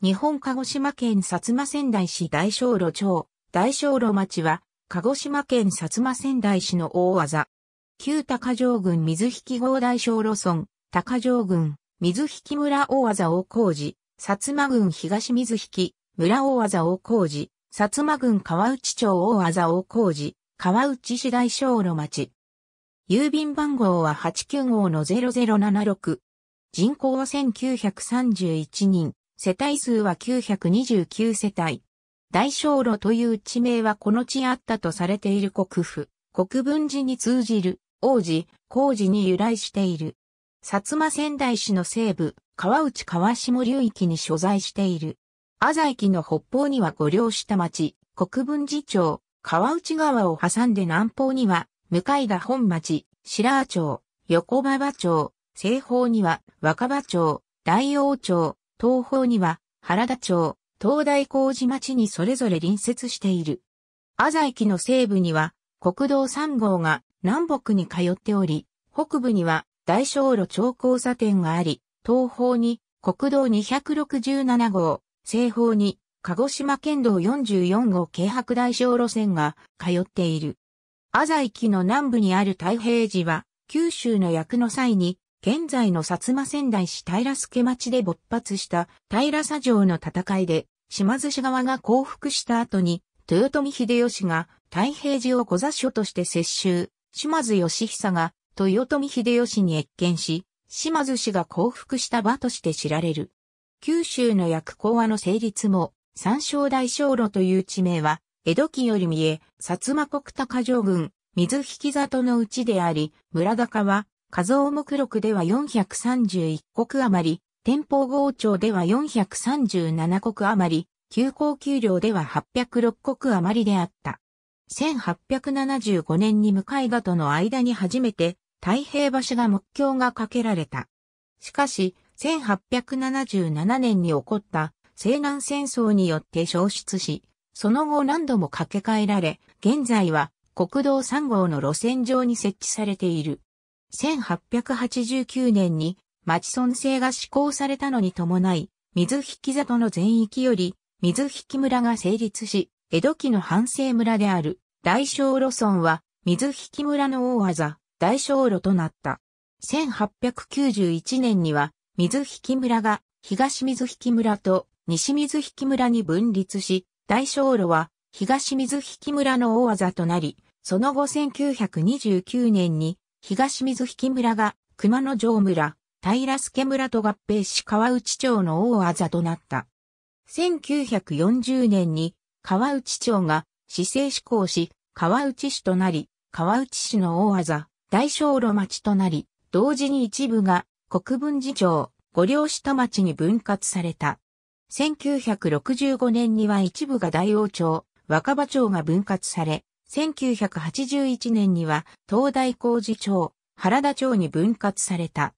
日本鹿児島県薩摩仙台市大正路町、大正路町は、鹿児島県薩摩仙台市の大技。旧高城郡水引号大正路村、高城郡、水引村大技大工事、薩摩郡東水引、村大技大工事、薩摩郡川内町大技大工事、川内市大正路町。郵便番号は89号の0076。人口は1931人。世帯数は929世帯。大小路という地名はこの地あったとされている国府、国分寺に通じる、王子、工事に由来している。薩摩仙台市の西部、川内川下流域に所在している。朝駅の北方には五両下町、国分寺町、川内川を挟んで南方には、向田本町、白羽町、横馬場町、西方には若葉町、大王町、東方には原田町、東大工事町にそれぞれ隣接している。アザ駅の西部には国道3号が南北に通っており、北部には大小路町交差点があり、東方に国道267号、西方に鹿児島県道44号京白大小路線が通っている。アザ駅の南部にある太平寺は、九州の役の際に現在の薩摩仙台市平助町で勃発した平佐城の戦いで、島津氏側が降伏した後に、豊臣秀吉が太平寺を小座所として接収、島津義久が豊臣秀吉に越見し、島津氏が降伏した場として知られる。九州の薬講和の成立も、三省大小路という地名は、江戸期より見え、薩摩国高城郡、水引里のうちであり、村高は、画像目録では431国余り、天保豪庁では437国余り、急行給料では806国余りであった。1875年に向かいがとの間に初めて太平橋が目標がかけられた。しかし、1877年に起こった西南戦争によって消失し、その後何度も架け替えられ、現在は国道3号の路線上に設置されている。1889年に町村制が施行されたのに伴い、水引里の全域より水引村が成立し、江戸期の反省村である大小路村は水引村の大技、大小路となった。1891年には水引村が東水引村と西水引村に分立し、大小路は東水引村の大技となり、その後1929年に東水引村が熊野城村、平助村と合併し川内町の大あざとなった。1940年に川内町が市政施行し、川内市となり、川内市の大あざ、大小路町となり、同時に一部が国分寺町、五両下町に分割された。1965年には一部が大王町、若葉町が分割され、1981年には東大工事町、原田町に分割された。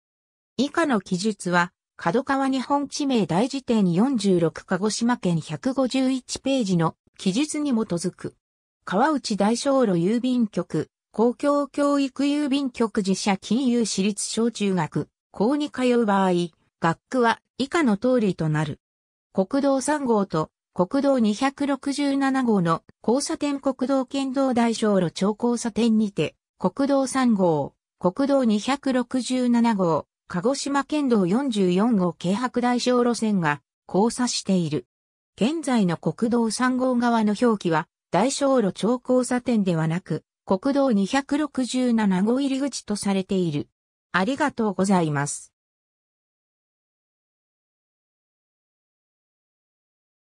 以下の記述は、角川日本地名大辞典46鹿児島県151ページの記述に基づく。川内大小路郵便局、公共教育郵便局自社金融私立小中学、校に通う場合、学区は以下の通りとなる。国道3号と国道267号の交差点国道県道大小路町交差点にて、国道3号、国道267号、鹿児島県道44号京白大小路線が交差している。現在の国道3号側の表記は、大小路町交差点ではなく、国道267号入り口とされている。ありがとうございます。